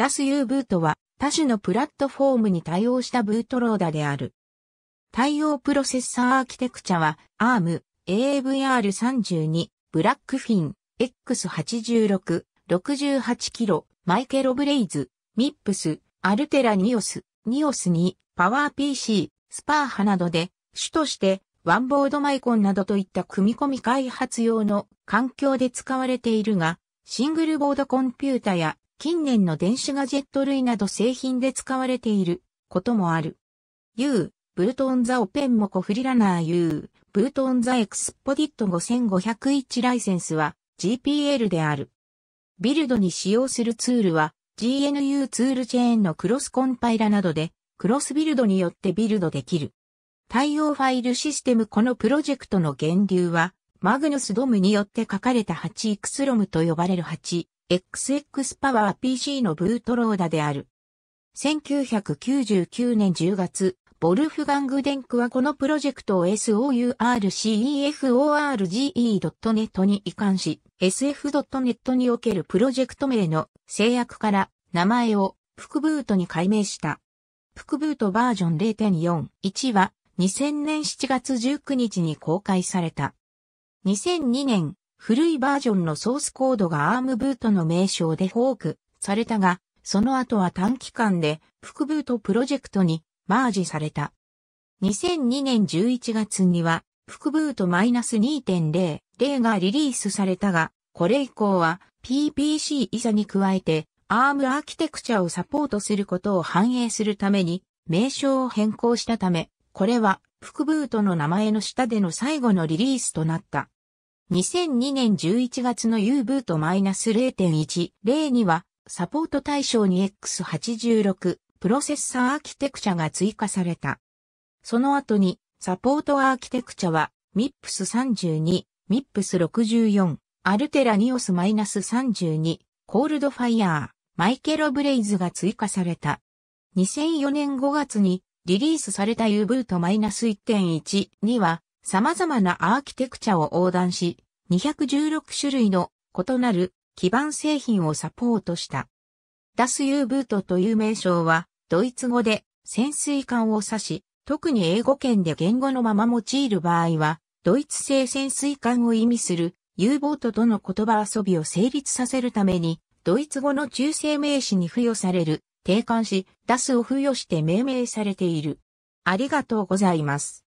ダス u ブートは多種のプラットフォームに対応したブートローダである。対応プロセッサーアーキテクチャは ARM、AAVR32、ブラックフィン、X86、68キロ、マイケロブレイズ、ミップス、アルテラニオス、ニオス2、パワー PC、スパーハなどで、主として、ワンボードマイコンなどといった組み込み開発用の環境で使われているが、シングルボードコンピュータや近年の電子ガジェット類など製品で使われていることもある。U、ブルトンザオペンモコフリラナー U、ブルトンザエクスポディット5501ライセンスは GPL である。ビルドに使用するツールは GNU ツールチェーンのクロスコンパイラなどでクロスビルドによってビルドできる。対応ファイルシステムこのプロジェクトの源流はマグヌスドムによって書かれた 8X ロムと呼ばれる8 XX パワー PC のブートローダである。1999年10月、ボルフガングデンクはこのプロジェクトを sourceforge.net に移管し、sf.net におけるプロジェクト名の制約から名前を副ブートに改名した。副ブートバージョン0.41は2000年7月19日に公開された。2002年古いバージョンのソースコードがアームブートの名称でフォークされたが、その後は短期間で副ブートプロジェクトにマージされた。2002年11月には副ブート -2.00 がリリースされたが、これ以降は PPC イザに加えて ARM アーキテクチャをサポートすることを反映するために名称を変更したため、これは副ブートの名前の下での最後のリリースとなった。2002年11月の U ブート -0.10 には、サポート対象に X86 プロセッサーアーキテクチャが追加された。その後に、サポートアーキテクチャは、MIPS32、MIPS64、アルテラ NIOS-32、コールドファイヤー、マイケロブレイズが追加された。2004年5月にリリースされた U ブート -1.1 には、様々なアーキテクチャを横断し、216種類の異なる基盤製品をサポートした。ダス U ブートという名称は、ドイツ語で潜水艦を指し、特に英語圏で言語のまま用いる場合は、ドイツ製潜水艦を意味する U ボートとの言葉遊びを成立させるために、ドイツ語の中性名詞に付与される、定冠詞、ダスを付与して命名されている。ありがとうございます。